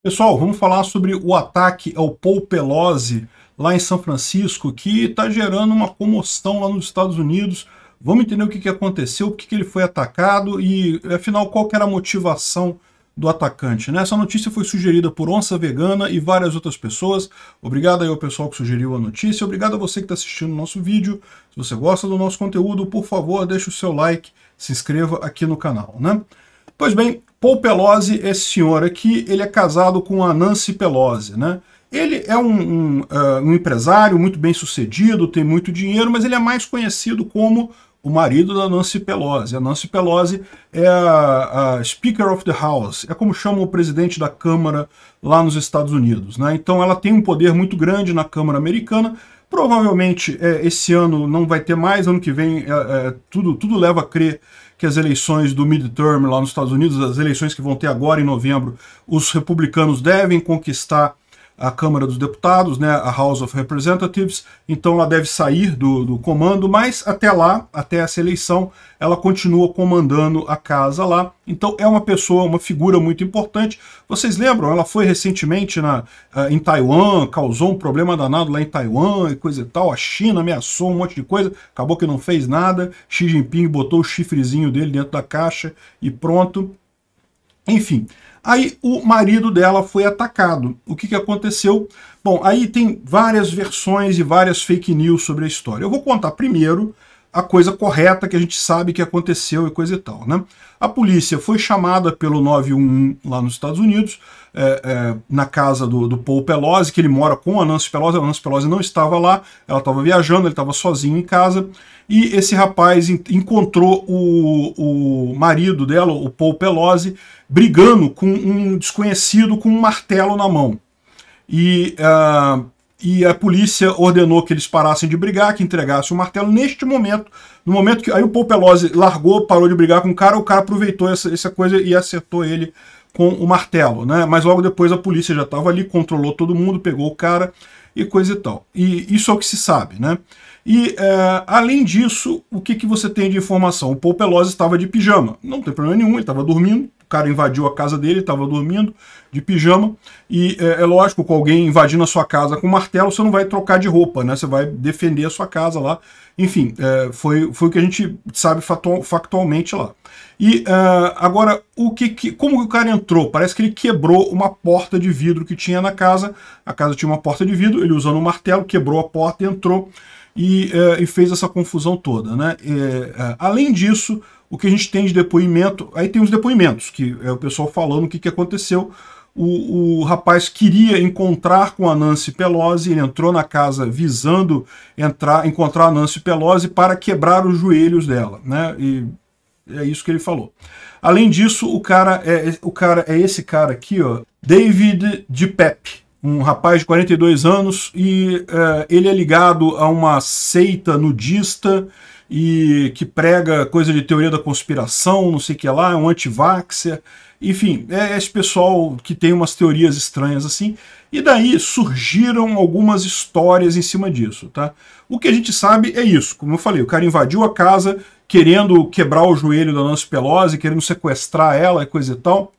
Pessoal, vamos falar sobre o ataque ao Paul Pelosi lá em São Francisco, que está gerando uma comoção lá nos Estados Unidos. Vamos entender o que, que aconteceu, por que, que ele foi atacado e, afinal, qual era a motivação do atacante. Né? Essa notícia foi sugerida por Onça Vegana e várias outras pessoas. Obrigado aí ao pessoal que sugeriu a notícia. Obrigado a você que está assistindo o nosso vídeo. Se você gosta do nosso conteúdo, por favor, deixe o seu like, se inscreva aqui no canal. Né? Pois bem, Paul Pelosi, esse é senhor aqui, ele é casado com a Nancy Pelosi, né? Ele é um, um, uh, um empresário muito bem sucedido, tem muito dinheiro, mas ele é mais conhecido como o marido da Nancy Pelosi. A Nancy Pelosi é a, a, Speaker of the House, é como chama o presidente da Câmara lá nos Estados Unidos. Né? Então ela tem um poder muito grande na Câmara Americana. Provavelmente é, esse ano não vai ter mais, ano que vem é, é, tudo, tudo leva a crer que as eleições do midterm lá nos Estados Unidos, as eleições que vão ter agora em novembro, os republicanos devem conquistar a Câmara dos Deputados, né, a House of Representatives, então ela deve sair do, do comando, mas até lá, até essa eleição, ela continua comandando a casa lá. Então é uma pessoa, uma figura muito importante. Vocês lembram? Ela foi recentemente na, eh, em Taiwan, causou um problema danado lá em Taiwan e coisa e tal. A China ameaçou um monte de coisa, acabou que não fez nada. Xi Jinping botou o chifrezinho dele dentro da caixa e pronto. Enfim, aí o marido dela foi atacado. O que, que aconteceu? Bom, aí tem várias versões e várias fake news sobre a história. Eu vou contar primeiro a coisa correta que a gente sabe que aconteceu e coisa e tal. Né? A polícia foi chamada pelo 911 lá nos Estados Unidos, é, é, na casa do, do, Paul Pelosi, que ele mora com a Nancy Pelosi. A Nancy Pelosi não estava lá, ela estava viajando, ele estava sozinho em casa. E esse rapaz encontrou o, o marido dela, o Paul Pelosi, brigando com um desconhecido com um martelo na mão. E... Uh, e a polícia ordenou que eles parassem de brigar, que entregassem o martelo. Neste momento, no momento que aí o Paul Pelosi largou, parou de brigar com o cara, o cara aproveitou essa, essa coisa e acertou ele com o martelo, né? Mas logo depois a polícia já estava ali, controlou todo mundo, pegou o cara e coisa e tal. E isso é o que se sabe, né? E é, além disso, o que, que você tem de informação? O Paul Pelosi estava de pijama. Não tem problema nenhum, ele estava dormindo cara invadiu a casa dele, estava dormindo de pijama, e é, é, lógico, com alguém invadindo a sua casa com martelo, você não vai trocar de roupa, né? Você vai defender a sua casa lá. Enfim, é, foi, foi o que a gente sabe factualmente lá. E uh, agora, o que, que, como o cara entrou? Parece que ele quebrou uma porta de vidro que tinha na casa. A casa tinha uma porta de vidro, ele usando um martelo, quebrou a porta, entrou e, uh, e fez essa confusão toda. Né? E, é, uh, além disso, o que a gente tem de depoimento, aí tem os depoimentos, que é o pessoal falando o que, que aconteceu. O, o rapaz queria encontrar com a Nancy Pelosi, ele entrou na casa visando entrar, encontrar a Nancy Pelosi para quebrar os joelhos dela, né? E é isso que ele falou. Além disso, o cara é, o cara é esse cara aqui, ó, David Pepe um rapaz de 42 anos, e uh, ele é ligado a uma seita nudista e que prega coisa de teoria da conspiração, não sei o que lá, um antivaxer, enfim, é esse pessoal que tem umas teorias estranhas assim, e daí surgiram algumas histórias em cima disso, tá? O que a gente sabe é isso, como eu falei, o cara invadiu a casa querendo quebrar o joelho da Nancy Pelosi, querendo sequestrar ela e coisa e tal,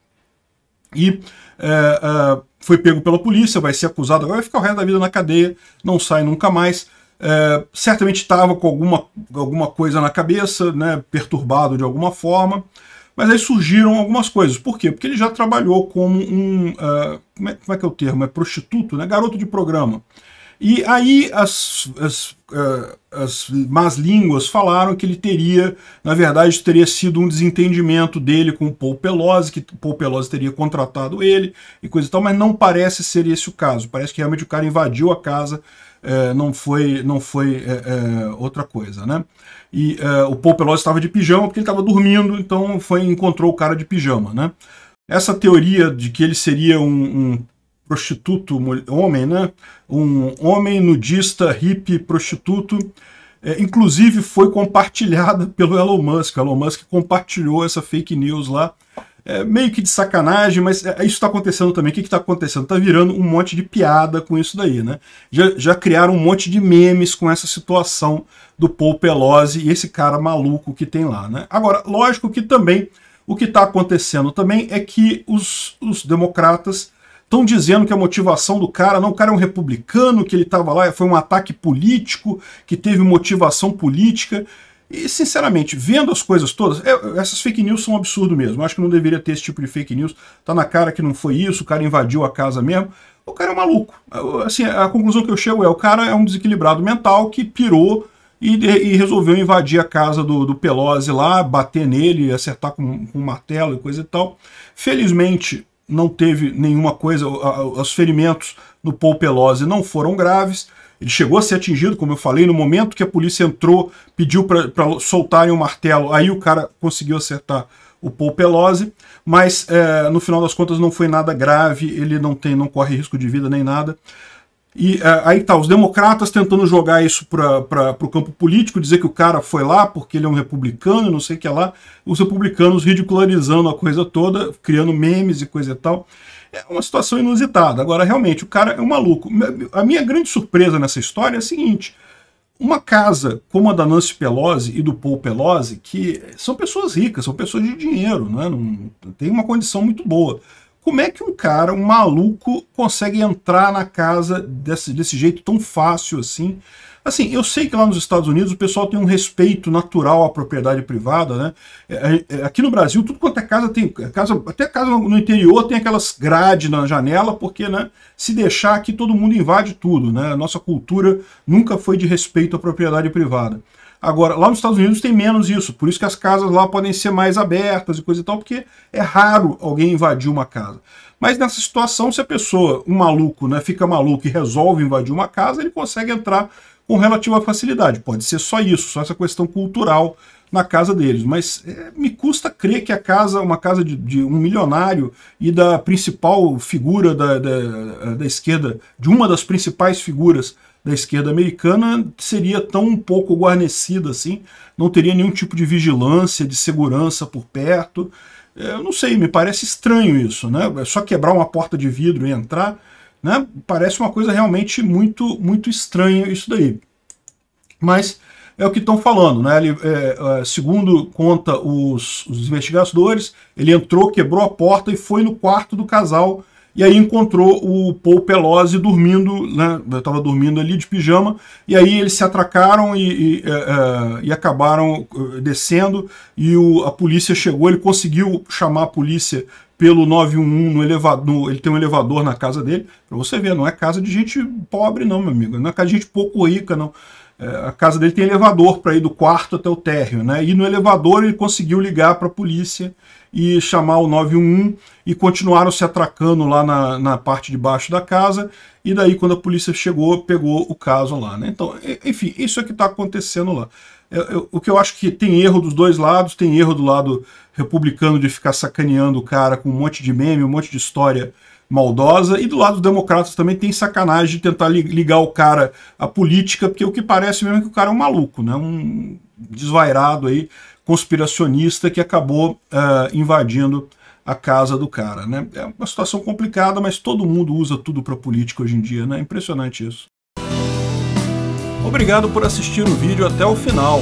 e é, é, foi pego pela polícia, vai ser acusado, agora vai ficar o resto da vida na cadeia, não sai nunca mais, é, certamente estava com alguma, alguma coisa na cabeça, né, perturbado de alguma forma, mas aí surgiram algumas coisas. Por quê? Porque ele já trabalhou como um... Uh, como, é, como, é, que é o termo? É prostituto, né? Garoto de programa. E aí as, as, uh, as más línguas falaram que ele teria, na verdade, teria sido um desentendimento dele com o Paul Pelosi, que Paul Pelosi teria contratado ele e coisa e tal, mas não parece ser esse o caso. Parece que realmente o cara invadiu a casa é, não foi, não foi é, é outra coisa, né? E é, o Paul Pelosi estava de pijama porque ele estava dormindo, então foi encontrou o cara de pijama, né? Essa teoria de que ele seria um, um prostituto homem, né? Um homem nudista, hippie, prostituto, é, inclusive foi compartilhada pelo Elon Musk. O Elon Musk compartilhou essa fake news lá é, meio que de sacanagem, mas é, isso está acontecendo também. O que está acontecendo? Está virando um monte de piada com isso daí, né? Já, já criaram um monte de memes com essa situação do Paul Pelosi e esse cara maluco que tem lá, né? Agora, lógico que também o que está acontecendo também é que os, os democratas estão dizendo que a motivação do cara, não, o cara é um republicano, que ele estava lá, foi um ataque político, que teve motivação política. E, sinceramente, vendo as coisas todas, essas fake news são um absurdo mesmo. Eu acho que não deveria ter esse tipo de fake news. Tá na cara que não foi isso, o cara invadiu a casa mesmo. O cara é um maluco. Assim, a conclusão que eu chego é, o cara é um desequilibrado mental que pirou e, e resolveu invadir a casa do, do Pelosi lá, bater nele, acertar com, com um martelo e coisa e tal. Felizmente, não teve nenhuma coisa, os ferimentos no Paul Pelosi não foram graves, ele chegou a ser atingido, como eu falei, no momento que a polícia entrou, pediu para soltarem o um martelo, aí o cara conseguiu acertar o Paul Pelosi, mas é, no final das contas não foi nada grave, ele não tem, não corre risco de vida nem nada. E é, aí tá, os democratas tentando jogar isso para o campo político, dizer que o cara foi lá porque ele é um republicano e não sei o que lá. Os republicanos ridicularizando a coisa toda, criando memes e coisa e tal. É uma situação inusitada. Agora, realmente, o cara é um maluco. A minha grande surpresa nessa história é a seguinte. Uma casa como a da Nancy Pelosi e do Paul Pelosi, que são pessoas ricas, são pessoas de dinheiro, né? não, tem uma condição muito boa como é que um cara, um maluco, consegue entrar na casa desse, desse jeito tão fácil assim? Assim, eu sei que lá nos Estados Unidos o pessoal tem um respeito natural à propriedade privada, né? É, é, aqui no Brasil, tudo quanto é casa tem. É, casa, até casa no interior tem aquelas grades na janela, porque né, se deixar aqui todo mundo invade tudo, né? A nossa cultura nunca foi de respeito à propriedade privada. Agora, lá nos Estados Unidos tem menos isso, por isso que as casas lá podem ser mais abertas e coisa e tal, porque é raro alguém invadir uma casa. Mas nessa situação, se a pessoa, um maluco, né, fica maluco e resolve invadir uma casa, ele consegue entrar com relativa facilidade. Pode ser só isso, só essa questão cultural na casa deles. Mas é, me custa crer que a casa, uma casa de, de um milionário e da principal figura da, da, da esquerda, de uma das principais figuras da esquerda americana seria tão pouco guarnecida assim, não teria nenhum tipo de vigilância, de segurança por perto. É, eu não sei, me parece estranho isso, né? É só quebrar uma porta de vidro e entrar, né? Parece uma coisa realmente muito, muito estranha isso daí. Mas é o que estão falando, né? Ele, é, é segundo conta os, os investigadores, ele entrou, quebrou a porta e foi no quarto do casal e aí encontrou o Paul Pelosi dormindo, né, estava dormindo ali de pijama, e aí eles se atracaram e, e, é, é, e acabaram eh, descendo, e o, a polícia chegou, ele conseguiu chamar a polícia pelo 911 no elevador, ele tem um elevador na casa dele, para você ver, não é casa de gente pobre não, meu amigo, não é casa de gente pouco rica não, é, a casa dele tem elevador para ir do quarto até o térreo, né? E no elevador ele conseguiu ligar para a polícia e chamar o 911 e continuaram se atracando lá na, na parte de baixo da casa. E daí, quando a polícia chegou, pegou o caso lá, né? Então, enfim, isso é que está acontecendo lá. Eu, eu, o que eu acho que tem erro dos dois lados, tem erro do lado republicano de ficar sacaneando o cara com um monte de meme, um monte de história maldosa. E do lado dos democratas também tem sacanagem de tentar ligar o cara à política, porque o que parece mesmo é que o cara é um maluco, né? um desvairado aí, conspiracionista que acabou uh, invadindo a casa do cara. Né? É uma situação complicada, mas todo mundo usa tudo para política hoje em dia, né? É impressionante isso. Obrigado por assistir o vídeo até o final.